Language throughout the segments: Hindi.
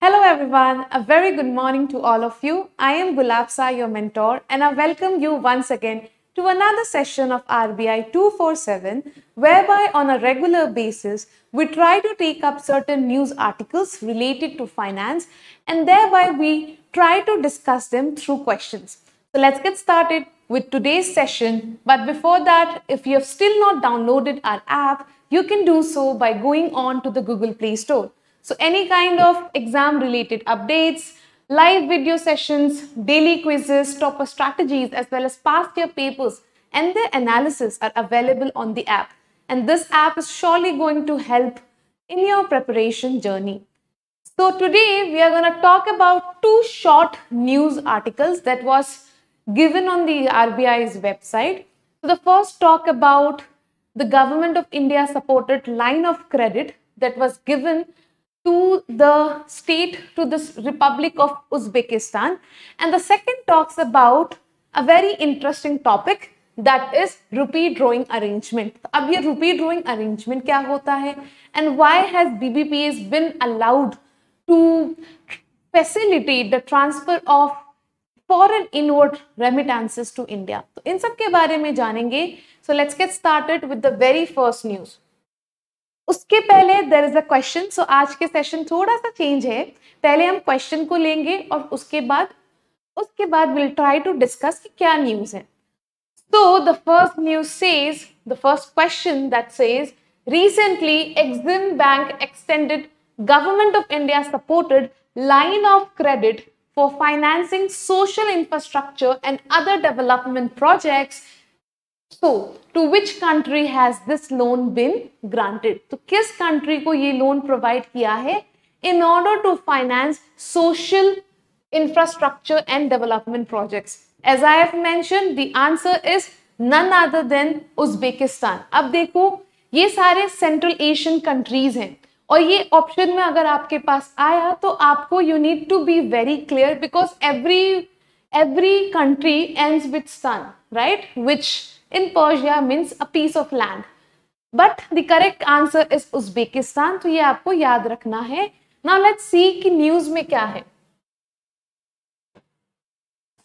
Hello everyone, a very good morning to all of you. I am Gulapsa, your mentor, and I welcome you once again to another session of RBI 247, whereby on a regular basis, we try to take up certain news articles related to finance, and thereby we try to discuss them through questions. So let's get started with today's session. But before that, if you have still not downloaded our app, you can do so by going on to the Google Play Store. So any kind of exam related updates, live video sessions, daily quizzes, topper strategies, as well as past year papers and their analysis are available on the app. And this app is surely going to help in your preparation journey. So today we are going to talk about two short news articles that was given on the RBI's website. So the first talk about the government of India supported line of credit that was given to the state, to the Republic of Uzbekistan. And the second talks about a very interesting topic that is rupee drawing arrangement. Now, what is rupee drawing arrangement and why has BBPS been allowed to facilitate the transfer of foreign inward remittances to India. तो इन सब के बारे में So let's get started with the very first news. उसके पहले there is a question so आज के सेशन थोड़ा सा चेंज है पहले हम क्वेश्चन को लेंगे और उसके बाद उसके बाद विल ट्राई टू डिस्कस कि क्या न्यूज है so the first news says the first question that says recently exim bank extended government of india supported line of credit for financing social infrastructure and other development projects so to which country has this loan been granted तो किस कंट्री को ये लोन प्रोवाइड किया है in order to finance social infrastructure and development projects. As I have mentioned, the answer is none other than अब देखो ये सारे सेंट्रल एशियन कंट्रीज हैं और ये ऑप्शन में अगर आपके पास आया तो आपको you need to be very clear because every every country ends with sun right which in Persia means a piece of land. But the correct answer is Uzbekistan. तो ye aapko yaad rakhna hai Now let's see ki news mein kya hai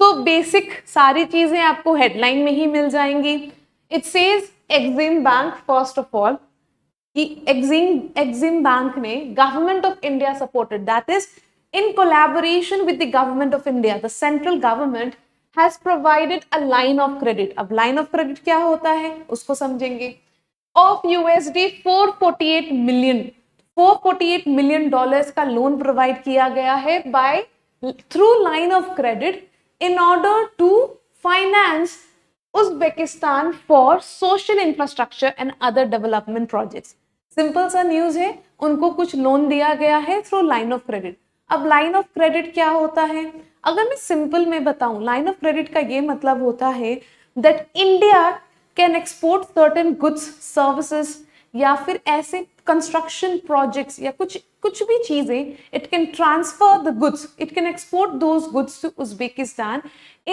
so basic sari cheeze aapko headline mein hi mil jayengi it says exim bank first of all कि exim एक्सिम बैंक ने government of India supported that is in collaboration with the government of India, the central government has provided a line of credit अब लाइन ऑफ क्रेडिट क्या होता है उसको समझेंगे of USD 448 million 448 million dollars का लोन प्रोवाइड किया गया है by through line of credit in order to finance Uzbekistan for social infrastructure and other development project simple सा न्यूज है उनको कुछ लोन दिया गया है थ्रू लाइन ऑफ क्रेडिट अब लाइन ऑफ क्रेडिट क्या होता है अगर मैं सिंपल में बताऊं लाइन ऑफ क्रेडिट का ये मतलब होता है that India can export certain goods services या फिर ऐसे कंस्ट्रक्शन प्रोजेक्ट्स या कुछ कुछ भी चीज़ें it can transfer the goods it can export those goods to Uzbekistan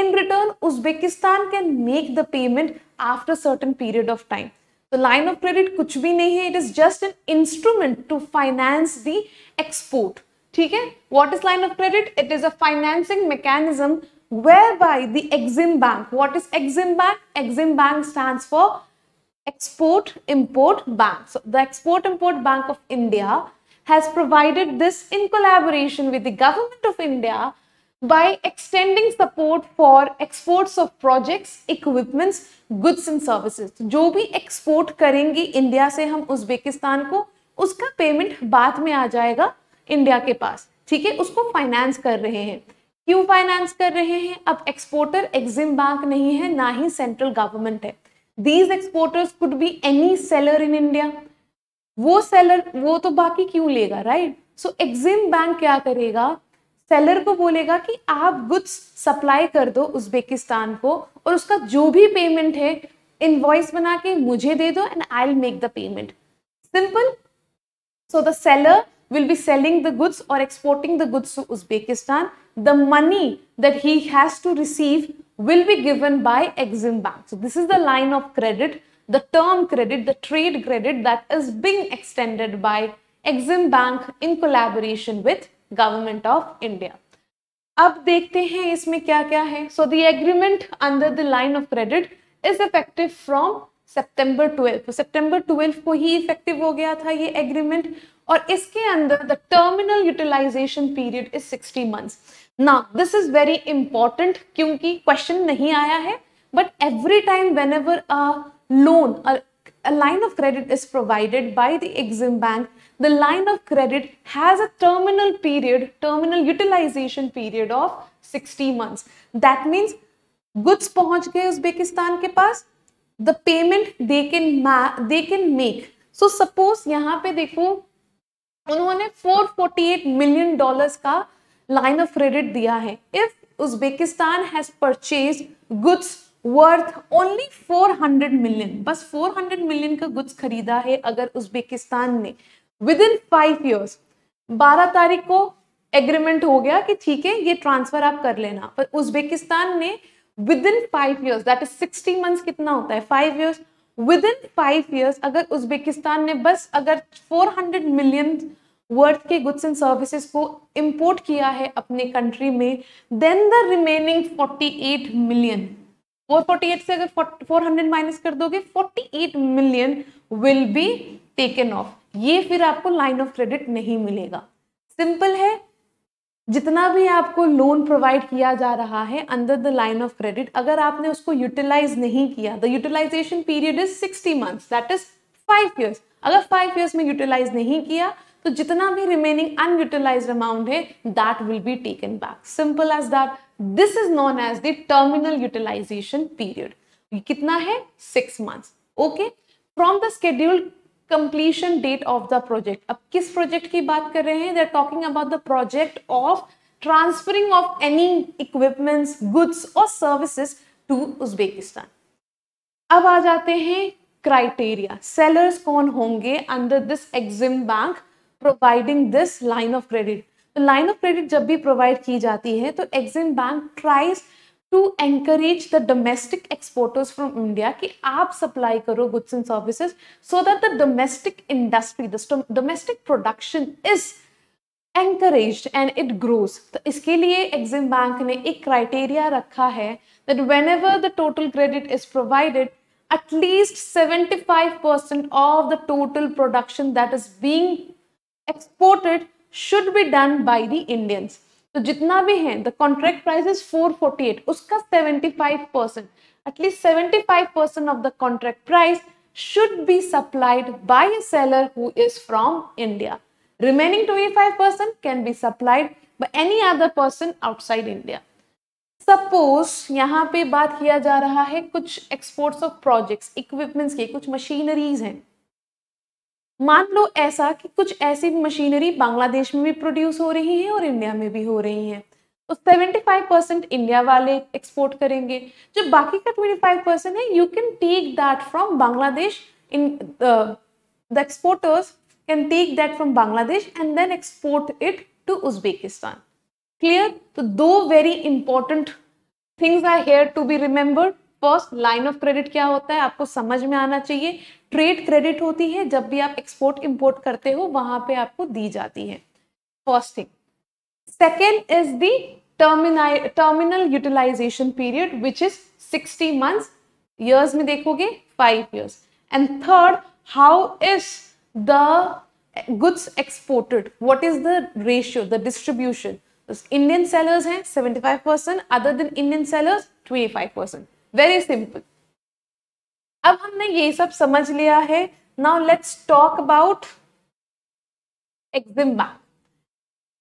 in return Uzbekistan can make the payment after certain period of time तो लाइन ऑफ क्रेडिट कुछ भी नहीं है it is just an instrument to finance the export ठीक है what is line of credit it is a financing mechanism whereby the Exim Bank, what is Exim Bank? Exim Bank stands for Export Import Bank. So the Export Import Bank of India has provided this in collaboration with the Government of India by extending support for exports of projects, equipments, goods and services. जो भी export करेंगे इंडिया से हम उज्बेकिस्तान को उसका पेमेंट बाद में आ जाएगा इंडिया के पास ठीक है उसको फाइनेंस कर रहे हैं क्यों फाइनेंस कर रहे हैं अब एक्सपोर्टर एग्जिम बैंक नहीं है ना ही सेंट्रल गवर्नमेंट है these exporters could be any seller in India वो सेलर वो तो बाकी क्यों लेगा राइट सो एग्जिम बैंक क्या करेगा सेलर को बोलेगा कि आप गुड्स सप्लाई कर दो उज्बेकिस्तान को और उसका जो भी पेमेंट है इनवॉइस बना के मुझे दे दो and I make the payment simple so the seller will be selling the goods or exporting the goods to Uzbekistan, the money that he has to receive will be given by Exim Bank. So this is the line of credit, the term credit, the trade credit that is being extended by Exim Bank in collaboration with Government of India. Now let's see what is क्या है so the agreement under the line of credit is effective from September 12 सितंबर 12 को ही और इसके अंदर the terminal utilisation period is 60 months ना दिस इज वेरी इंपॉर्टेंट क्योंकि क्वेश्चन नहीं आया है but every time whenever a loan line of credit is provided by the Exim bank the line of credit has a terminal period terminal utilisation period of 60 months that means goods पहुंच गए उजबेकिस्तान के पास the payment they can they can make so suppose यहाँ पे देखो उन्होंने 448 मिलियन डॉलर्स का लाइन ऑफ क्रेडिट दिया है if Uzbekistan has purchase goods worth only 400 million बस 400 मिलियन का गुड्स खरीदा है अगर उजबेकिस्तान ने विद इन फाइव ईयर्स 12 तारीख को एग्रीमेंट हो गया कि ठीक है ये ट्रांसफर आप कर लेना पर उजबेकिस्तान ने within five years that is sixty months कितना होता है five years within five years अगर उजबेकिस्तान ने बस अगर 400 मिलियन वर्थ के गुड्स एंड सर्विसेज को इंपोर्ट किया है अपने कंट्री में देन द रिमेनिंग 48 मिलियन 448 से अगर 400 माइनस कर दोगे 48 million will be taken off ये फिर आपको लाइन ऑफ क्रेडिट नहीं मिलेगा सिंपल है जितना भी आपको लोन प्रोवाइड किया जा रहा है under the line of credit अगर आपने उसको यूटिलाइज नहीं किया the utilisation period is sixty months that is five years अगर फाइव ईयर्स में यूटिलाइज नहीं किया तो जितना भी रिमेनिंग अनयूटिलाइज अमाउंट है that will be taken back simple as that this is known as the terminal utilisation period कितना है six months okay from the schedule completion date of the project अब किस प्रोजेक्ट की बात कर रहे हैं they are talking about the project of transferring of any equipments goods और सर्विसेज टू उज्बेकिस्तान अब आ जाते हैं क्राइटेरिया सेलर्स कौन होंगे under this Exim bank providing this line of credit तो लाइन ऑफ क्रेडिट जब भी प्रोवाइड की जाती है तो Exim bank tries to encourage the domestic exporters from India कि आप सप्लाई करो goods and services so that the domestic industry the domestic production is encourage and it grows तो इसके लिए एग्जिम बैंक ने एक क्राइटेरिया रखा है that that whenever the total credit is provided at least 75% of the total production that is being exported should be done by the Indians. तो जितना भी है the contract price is four forty eight उसका seventy five percent at least seventy five percent of the contract price should be supplied by seller who is from India remaining twenty five percent can be supplied by any other person outside India suppose यहाँ पे बात किया जा रहा है कुछ एक्सपोर्ट्स ऑफ प्रोजेक्ट्स इक्विपमेंट्स की कुछ मशीनरीज हैं मान लो ऐसा कि कुछ ऐसी मशीनरी बांग्लादेश में भी प्रोड्यूस हो रही है और इंडिया में भी हो रही है तो 75 परसेंट इंडिया वाले एक्सपोर्ट करेंगे जो बाकी का 25 परसेंट है you can take that from Bangladesh in the exporters can take that from Bangladesh and then export it to Uzbekistan clear तो दो very important things are here to be remembered first line of credit क्या होता है आपको समझ में आना चाहिए ट्रेड क्रेडिट होती है जब भी आप एक्सपोर्ट इंपोर्ट करते हो वहां पे आपको दी जाती है first thing second is the टर्मिनाइ terminal utilisation period which is sixty months years में देखोगे five years and third how is the goods exported what is the ratio the distribution indian sellers hai 75% other than indian sellers 25% very simple अब हमने ये सब समझ लिया है now let's talk about Exim bank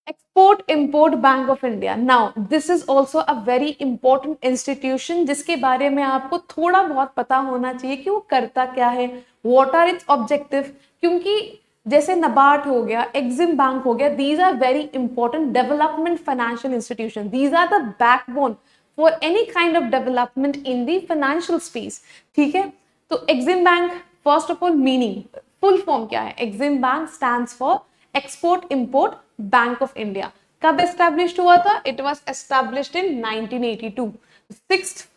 export import bank of India now this is also a very important institution जिसके बारे में आपको थोड़ा बहुत पता होना चाहिए कि वो करता क्या है वॉट आर इट्स ऑब्जेक्टिव क्योंकि जैसे नबार्ड हो गया एक्सिम बैंक हो गया these are very important development financial institution these are the backbone for any kind of development in the financial space ठीक है तो Exim bank first of all meaning full form क्या है EXIM bank stand for export import bank of India कब एस्टैब्लिश हुआ था it was establish in six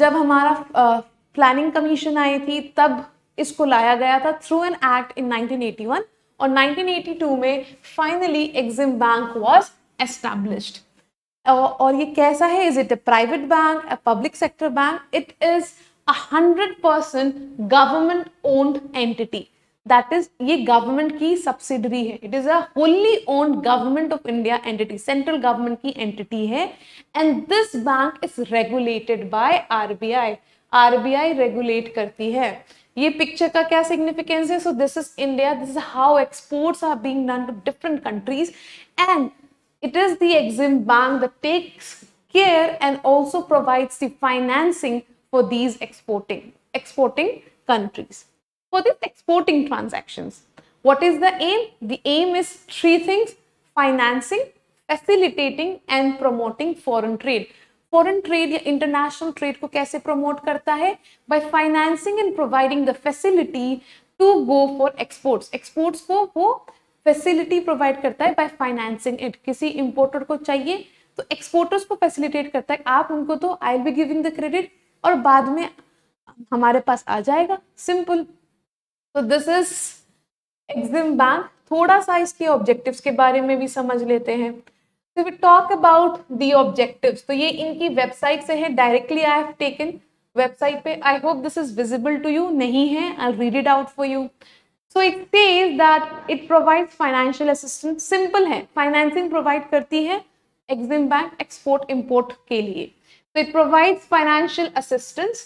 जब हमारा प्लानिंग uh, कमीशन आई थी तब इसको लाया गया था थ्रू एन एक्ट इन 1981 और 1982 में finally EXIM bank was established और ये कैसा है is it a private bank a public sector bank it is a hundred percent government owned entity that is ये गवर्नमेंट की सब्सिडरी है it is a wholly owned government of India entity central government की एंटिटी है and this bank is regulated by RBI RBI regulate करती है ये पिक्चर का क्या सिग्निफिकेंस है so this is India this is how exports are being done to different countries and It is the Exim Bank that takes care and also provides the financing for these exporting, exporting countries. For these exporting transactions, what is the aim? The aim is three things, financing, facilitating and promoting foreign trade. Foreign trade, international trade, trade को कैसे प्रमोट करता है by financing and providing the facility to go for exports. Exports को फैसिलिटी प्रोवाइड करता है बाय फाइनेंसिंग इट किसी इंपोर्टर को चाहिए तो एक्सपोर्टर्स को फैसिलिटेट करता है आप उनको तो I be giving the credit और बाद में हमारे पास आ जाएगा सिंपल तो दिस इज एक्सिम बैंक थोड़ा सा इसके ऑब्जेक्टिव के बारे में भी समझ लेते हैं तो we talk about the objective तो ये इनकी वेबसाइट से है directly I have taken website पे I hope this is visible to you नहीं है I read it out for you so it says that it provides financial assistance simple है फाइनेंसिंग प्रोवाइड करती है एग्जिम बैंक एक्सपोर्ट इम्पोर्ट के लिए so it provides financial assistance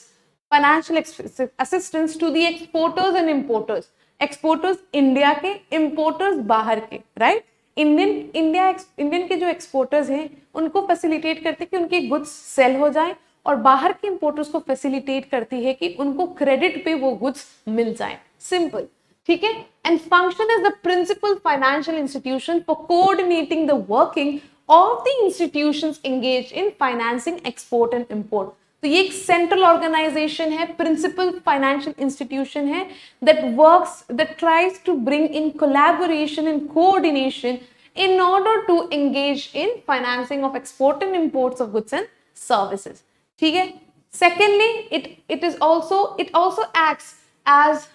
financial assistance to the exporters and importers exporters India के इम्पोर्टर्स बाहर के राइट इंडियन इंडिया इंडियन के जो एक्सपोर्टर्स हैं उनको फैसिलिटेट करते कि उनके गुड्स सेल हो जाए और बाहर के इम्पोर्टर्स को फैसिलिटेट करती है कि उनको क्रेडिट पे वो गुड्स मिल जाए सिंपल ठीक and function as the principal financial institution for coordinating the working of the institutions engaged in financing export and import. So, ये central organization ऑर्गेनाइजेशन है principal financial institution that works that tries to bring in collaboration and coordination in order to engage in financing of export and imports of goods and services ठीक secondly it it is also it also acts as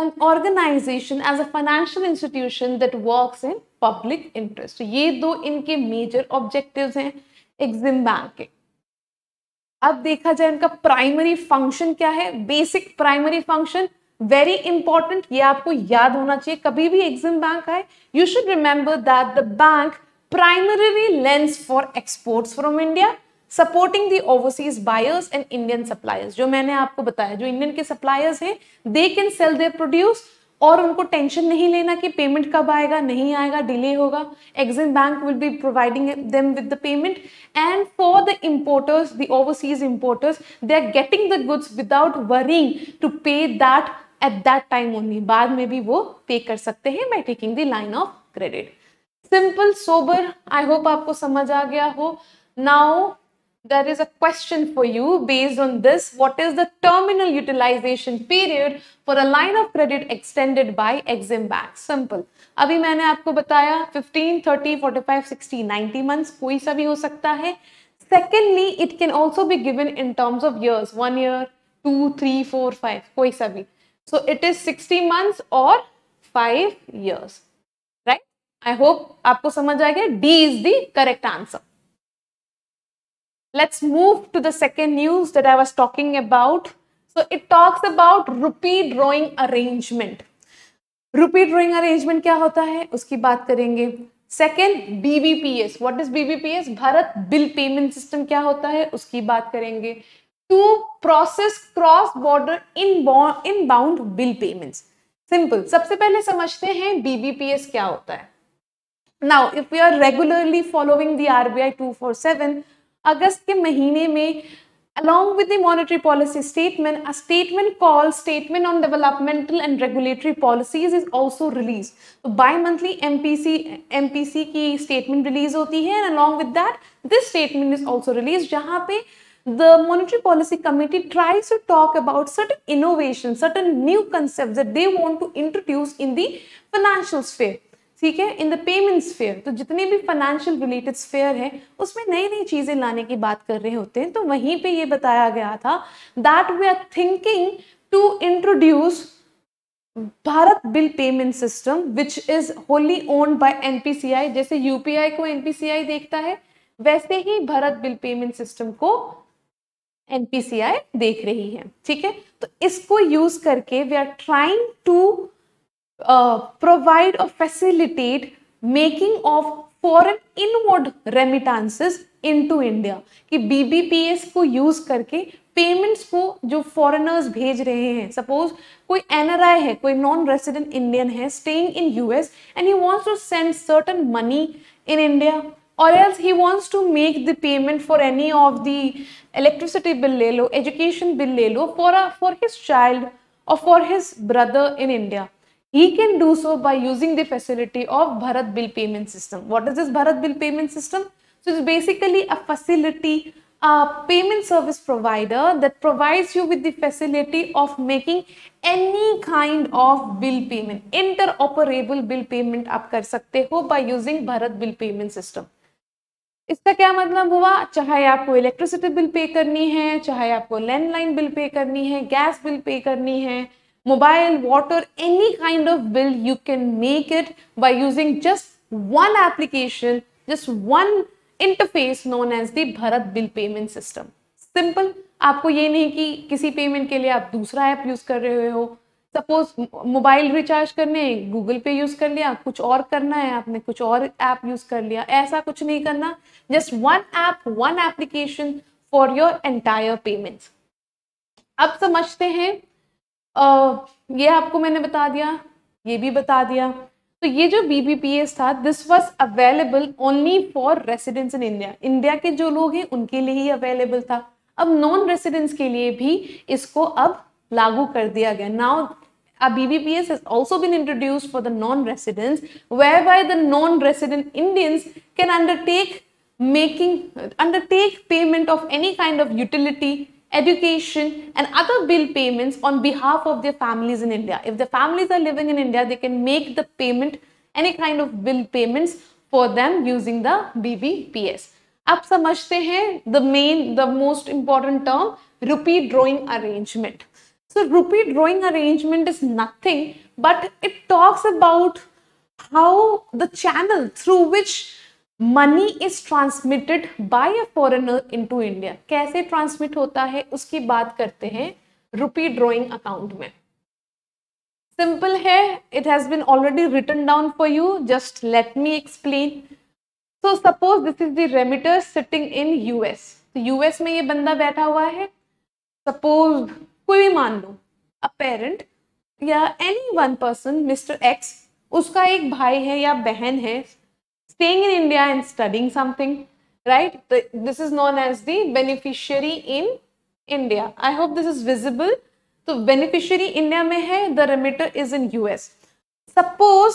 an organization as a financial institution that work in public interest ये दो इनके मेजर ऑब्जेक्टिव हैं एग्जिम बैंक के अब देखा जाए इनका प्राइमरी फंक्शन क्या है basic primary function very important ये आपको याद होना चाहिए कभी भी एग्जिम बैंक आए you should remember that the bank primary lends for exports from India supporting the overseas buyers and Indian suppliers जो मैंने आपको बताया जो इंडियन के सप्लायर्स हैं they can sell their produce और उनको टेंशन नहीं लेना कि पेमेंट कब आएगा नहीं आएगा डिले होगा EXIM bank will be providing them with the payment and for the importers the overseas importers they are getting the goods without worrying to pay that at that time only बाद में भी वो पे कर सकते हैं by taking the line of credit simple सोबर आई होप आपको समझ आ गया हो now there is a question for you based on this. What is the terminal utilization period for a line of credit extended by Exim Bank? Simple. अभी मैंने आपको बताया 15, 30, 45, 60, 90 months कोई सा भी हो सकता है. Secondly, it can also be given in terms of years. One year, two, three, four, five. कोई सा भी. So it is 60 months or five years. Right? I hope आपको समझ आ गया. D is the correct answer. let's move to the second news that I was talking about. So it talks about rupee drawing arrangement. Rupee drawing arrangement क्या होता है उसकी बात करेंगे second BBPS what is BBPS Bharat bill payment system क्या होता है उसकी बात करेंगे to process cross border in inbound bill payments simple सबसे पहले समझते हैं बीबीपीएस क्या होता है now if you are regularly following the RBI seven अगस्त के महीने में along with the monetary policy statement a statement called statement on developmental and regulatory policies is also released so bi-monthly mpc mpc की statement release होती है and along with that this statement is also released जहाँ पे the monetary policy committee tries to talk about certain innovations certain new concepts that they want to introduce in the financial sphere ठीक है इन द पेमेंट स्फेयर तो जितने भी फाइनेंशियल रिलेटेड स्फेयर है उसमें नई नई चीज़ें लाने की बात कर रहे होते हैं तो वहीं पे ये बताया गया था that we are thinking to introduce Bharat bill payment system which is wholly owned by NPCI जैसे यूपीआई को एनपीसीआई देखता है वैसे ही भारत बिल पेमेंट सिस्टम को एनपीसीआई देख रही है ठीक है तो इसको यूज करके we are trying to Uh, provide or facilitate making of foreign inward remittances into India. कि BBPS को use करके payments को जो foreigners भेज रहे हैं, suppose कोई NRI है, कोई non-resident Indian है, staying in US and he wants to send certain money in India. Or else he wants to make the payment for any of the electricity bill lelo, education bill lelo for for his child or for his brother in India. He can do so by using the facility of Bharat Bill Payment System. What is this Bharat Bill Payment System? So it's basically a facility, a payment service provider that provides you with the facility of making any kind of bill payment. Interoperable bill payment aap kar sakte ho by using Bharat Bill Payment System. इसका क्या मतलब हुआ चाहे आपको इलेक्ट्रिसिटी बिल पे करनी है चाहे आपको लैंडलाइन बिल पे करनी है गैस बिल पे करनी है mobile, water, any kind of bill, you can make it by using just one application, just one interface known as the Bharat Bill Payment System. Simple. आपको ये नहीं कि किसी पेमेंट के लिए आप दूसरा ऐप यूज़ कर रहे हो सपोज मोबाइल रिचार्ज करने गूगल पे यूज़ कर लिया कुछ और करना है आपने कुछ और ऐप यूज़ कर लिया ऐसा कुछ नहीं करना just one app one application for your entire payments अब समझते हैं ये आपको मैंने बता दिया ये भी बता दिया तो ये जो बी बी पी एस था this was available only for residents in India India के जो लोग हैं उनके लिए ही अवेलेबल था अब नॉन रेसिडेंट्स के लिए भी इसको अब लागू कर दिया गया now B B P S has also been introduced for the non residents way by the non resident Indians can undertake making undertake payment of any kind of utility education and other bill payments on behalf of their families in India. If the families are living in India, they can make the payment, any kind of bill payments for them using the BBPS. आप समझते हैं the main, the most important term, rupee drawing arrangement. So rupee drawing arrangement is nothing but it talks about how the channel through which money is transmitted by a foreigner into India कैसे ट्रांसमिट होता है उसकी बात करते हैं रुपी ड्रॉइंग अकाउंट में सिंपल है it has been already written down for you just let me explain so suppose this is the remitter sitting in US तो यूएस में ये बंदा बैठा हुआ है सपोज कोई भी मान लो अ पेरेंट या any one person mister X उसका एक भाई है या बहन है staying in India and studying something, right? This is known as the beneficiary in India. I hope this is visible. तो बेनिफिशियरी इंडिया में है the remitter is in US suppose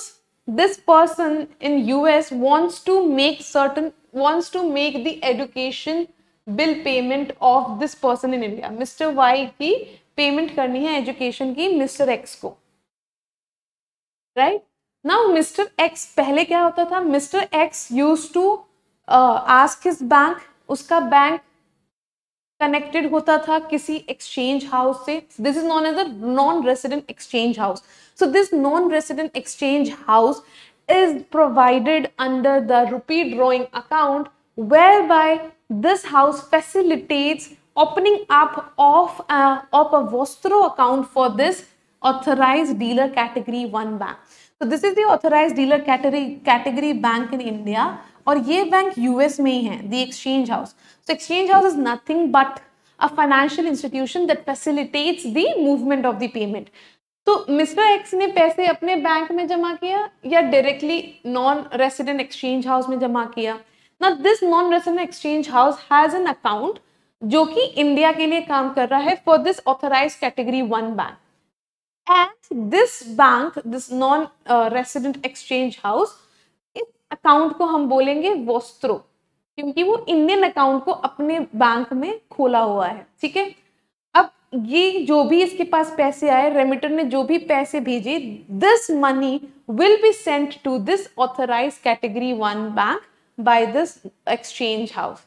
this person in US wants to make certain wants to make the education bill payment of this person in India mister Y की पेमेंट करनी है एजुकेशन की मिस्टर एक्स को right right? Now mister X पहले क्या होता था mister X use to ask his bank उसका बैंक कनेक्टेड होता था किसी एक्सचेंज हाउस से this is known as a non resident exchange house so this non resident exchange house is provided under the rupee drawing account where by this house facilitates opening up of of a vostro account for this authorise dealer category one bank तो this is the authorise dealer category category bank in India और ये बैंक यूएस में ही है the exchange house so exchange house is nothing but a financial institution that facilitates the movement of the payment तो मिस्टर एक्स ने पैसे अपने बैंक में जमा किया या directly non resident exchange house में जमा किया ना this non resident exchange house has an account जो कि इंडिया के लिए काम कर रहा है for this authorise category one bank and this bank this non resident exchange house इस अकाउंट को हम बोलेंगे वोस्त्रो क्योंकि वो इंडियन अकाउंट को अपने बैंक में खोला हुआ है ठीक है अब ये जो भी इसके पास पैसे आए रेमिटर ने जो भी पैसे भेजे this money will be sent to this authorise category one bank by this exchange house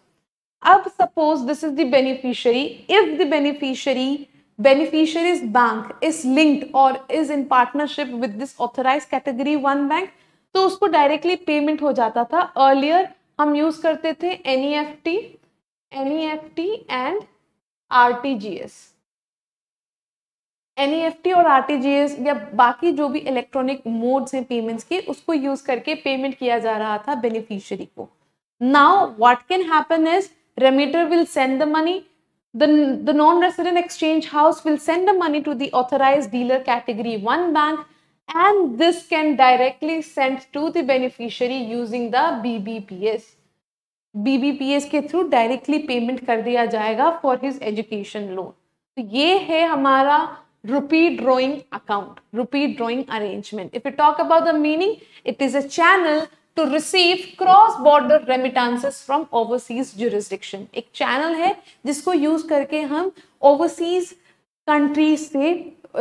अब suppose this is the beneficiary. If the beneficiary beneficiary's bank is linked or is in partnership with this authorized category one bank तो उसको डायरेक्टली पेमेंट हो जाता था अर्लियर हम यूज करते थे N E F T N E F T and R T G S N E F T और आर टी जी एस या बाकी जो भी इलेक्ट्रॉनिक मोड्स हैं पेमेंट्स के उसको यूज करके पेमेंट किया जा रहा था बेनिफिशियरी को now what can happen is remitter will send the money The, the non-resident exchange house will send the money to the authorized dealer category 1 bank and this can directly send to the beneficiary using the BBPS. BBPS ke through directly payment kar diya jayega for his education loan. So, this is rupee drawing account, rupee drawing arrangement. If we talk about the meaning, it is a channel to receive cross border remittances from overseas jurisdiction एक चैनल है जिसको यूज करके हम ओवरसीज कंट्रीज से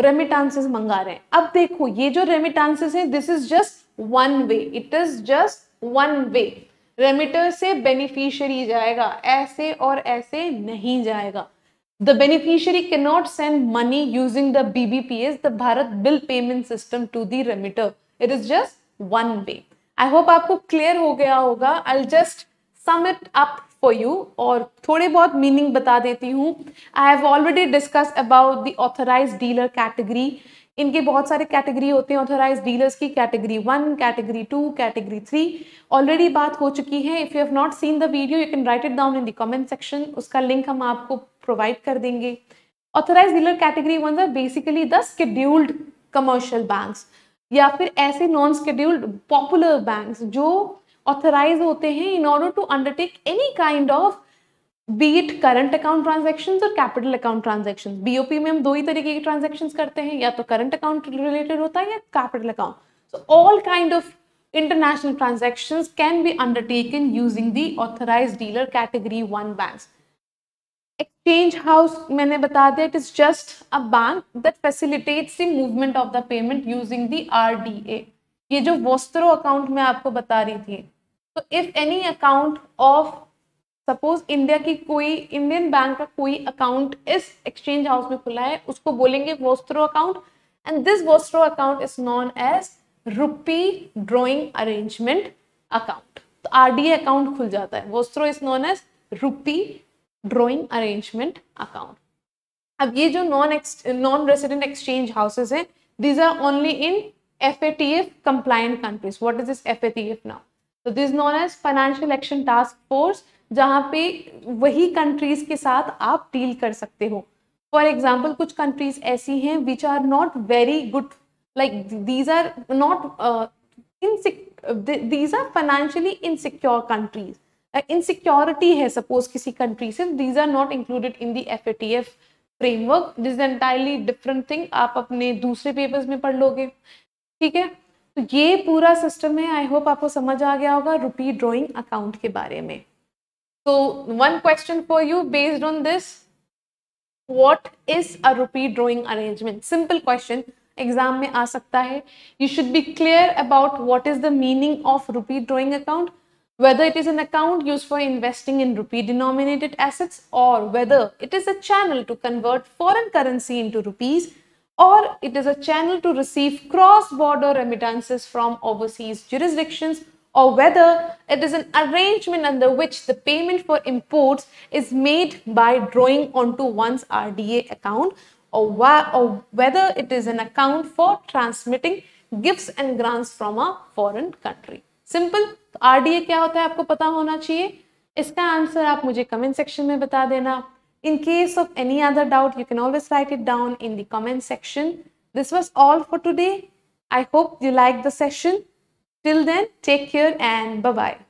रेमिटेंसेस मंगा रहे हैं अब देखो ये जो रेमिटेंसेस है this is just one way it is just one way remitter से बेनिफिशियरी जाएगा ऐसे और ऐसे नहीं जाएगा The beneficiary cannot send money using the BBPS, the Bharat bill payment system to the remitter it is just one way I hope आपको क्लियर हो गया होगा I just sum it up for you और थोड़े बहुत मीनिंग बता देती हूँ I have already discuss about the authorise dealer category इनके बहुत सारे कैटेगरी होते हैं ऑथराइज डीलर्स की category one category two category three already बात हो चुकी है if you have not seen the video you can write it down in the comment section उसका लिंक हम आपको प्रोवाइड कर देंगे authorise dealer category one are basically the scheduled commercial banks या फिर ऐसे नॉन स्केड्यूल्ड पॉपुलर बैंक जो ऑथराइज होते हैं in order to undertake any kind of beat current account transaction और कैपिटल अकाउंट ट्रांजेक्शन बीओपी में हम दो ही तरीके के ट्रांजेक्शन करते हैं या तो करंट अकाउंट रिलेटेड होता है या capital account so all kind of international transaction can be undertaken using the authorise dealer category one bank change house मैंने बता दिया it is just a bank that movement of the payment using payment R D A ये जो वोस्त्रो अकाउंट मैं आपको बता रही थी तो if any account of suppose India की कोई इंडियन बैंक का कोई अकाउंट इस एक्सचेंज हाउस में खुला है उसको बोलेंगे vostro account and this vostro account is known as rupee drawing arrangement account तो ए अकाउंट खुल जाता है vostro is known as rupee drawing arrangement account अब ये जो non ex non resident exchange houses हैं these are only in F A T F compliant countries what is this F A T F now तो this known as financial action task force जहाँ पे वही कंट्रीज के साथ आप डील कर सकते हो फॉर एग्जाम्पल कुछ कंट्रीज ऐसी हैं which are not very good like these are not इनसिक these are financially insecure countries insecurity uh, है सपोज किसी कंट्री से these are not included in the F F framework this is entirely different thing आप अपने दूसरे पेपर्स में पढ़ लोगे ठीक है तो ये पूरा सिस्टम है आई होप आपको समझ आ गया होगा रुपी ड्रॉइंग अकाउंट के बारे में तो one question for you based on this what is a rupee drawing arrangement simple question exam में आ सकता है you should be clear about what is the meaning of rupee drawing account whether it is an account used for investing in rupee denominated assets or whether it is a channel to convert foreign currency into rupees or it is a channel to receive cross-border remittances from overseas jurisdictions or whether it is an arrangement under which the payment for imports is made by drawing onto one's RDA account or, or whether it is an account for transmitting gifts and grants from a foreign country. Simple तो आरडीए क्या होता है आपको पता होना चाहिए इसका आंसर आप मुझे कमेंट सेक्शन में बता देना in case of any other doubt you can always write it down in the comment section this was all for today I hope you like the session till then take care and bye